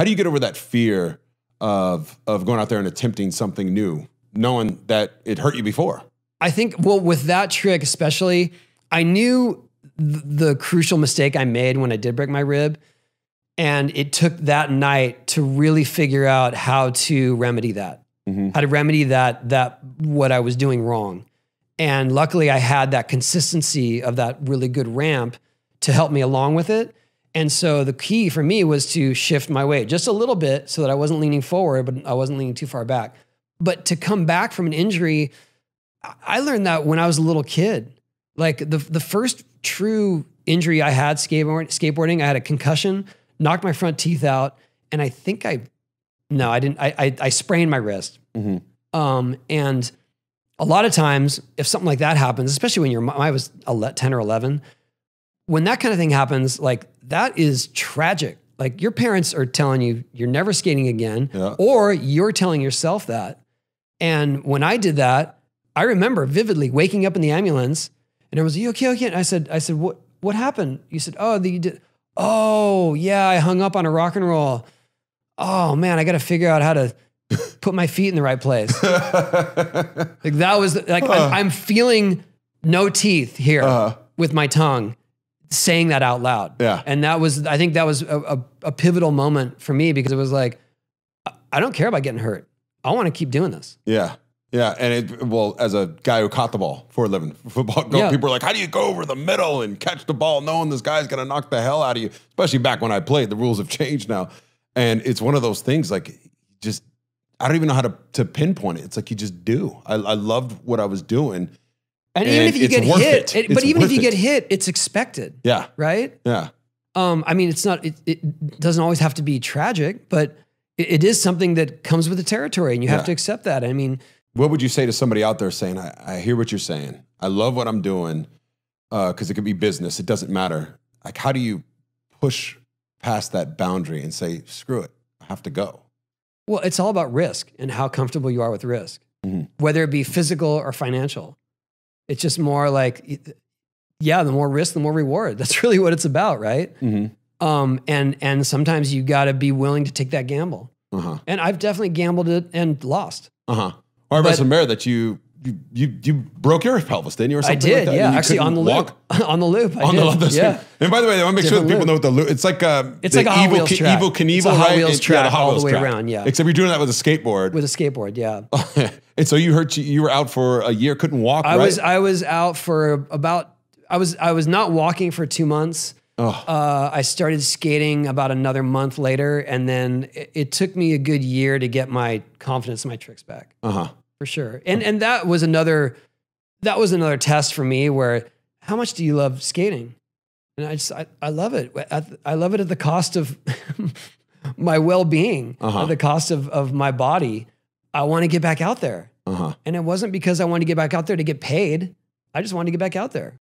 How do you get over that fear of of going out there and attempting something new, knowing that it hurt you before? I think well with that trick especially, I knew th the crucial mistake I made when I did break my rib, and it took that night to really figure out how to remedy that, mm -hmm. how to remedy that that what I was doing wrong. And luckily, I had that consistency of that really good ramp to help me along with it. And so the key for me was to shift my weight just a little bit so that I wasn't leaning forward, but I wasn't leaning too far back. But to come back from an injury, I learned that when I was a little kid. Like the, the first true injury I had skateboard, skateboarding, I had a concussion, knocked my front teeth out, and I think I, no, I didn't, I, I, I sprained my wrist. Mm -hmm. um, and a lot of times, if something like that happens, especially when you're, I was 10 or 11, when that kind of thing happens, like that is tragic. Like your parents are telling you you're never skating again, yeah. or you're telling yourself that. And when I did that, I remember vividly waking up in the ambulance and I was, you okay, okay? And I said, I said, what, what happened? You said, oh, the, you did, oh yeah, I hung up on a rock and roll. Oh man, I got to figure out how to put my feet in the right place. like that was like, I'm, I'm, feeling no teeth here uh. with my tongue saying that out loud. Yeah. And that was, I think that was a, a, a pivotal moment for me because it was like, I don't care about getting hurt. I want to keep doing this. Yeah. Yeah, and it well, as a guy who caught the ball for a living, football yeah. people are like, "How do you go over the middle and catch the ball, knowing this guy's gonna knock the hell out of you?" Especially back when I played, the rules have changed now, and it's one of those things like just I don't even know how to to pinpoint it. It's like you just do. I, I loved what I was doing, and, and even if you get hit, it. It, but even if you it. get hit, it's expected. Yeah. Right? Yeah. Um, I mean, it's not, it, it, doesn't always have to be tragic, but it is something that comes with the territory and you have to accept that. I mean, what would you say to somebody out there saying, I, I hear what you're saying. I love what I'm doing because uh, it could be business. It doesn't matter. Like, how do you push past that boundary and say, screw it, I have to go? Well, it's all about risk and how comfortable you are with risk, mm -hmm. whether it be physical or financial. It's just more like, yeah, the more risk, the more reward. That's really what it's about, right? Mm-hmm. Um, and and sometimes you got to be willing to take that gamble. Uh-huh. And I've definitely gambled it and lost. Uh huh. Or some versa, that you you, you, you broke your pelvis, didn't you, or something? I did, like yeah. Actually, on the walk? loop, on the loop, I on did. the loop. Yeah. And by the way, I want to make Different sure that people loop. know what the loop. It's like uh, it's like a evil, track. evil Knievel, it's a Hot right? Wheels track yeah, Hot all wheels the way track. around. Yeah. Except you're doing that with a skateboard. With a skateboard, yeah. and so you hurt. You, you were out for a year, couldn't walk. I right? was I was out for about. I was I was not walking for two months. Uh, I started skating about another month later, and then it, it, took me a good year to get my confidence and my tricks back. Uh huh for sure. And and that was another that was another test for me where how much do you love skating? And I just I, I love it. I, love it at the cost of my well-being, uh -huh. at uh-huh. the cost of of my body. I want to get back out there. Uh -huh. And it wasn't because I wanted to get back out there to get paid. I just wanted to get back out there.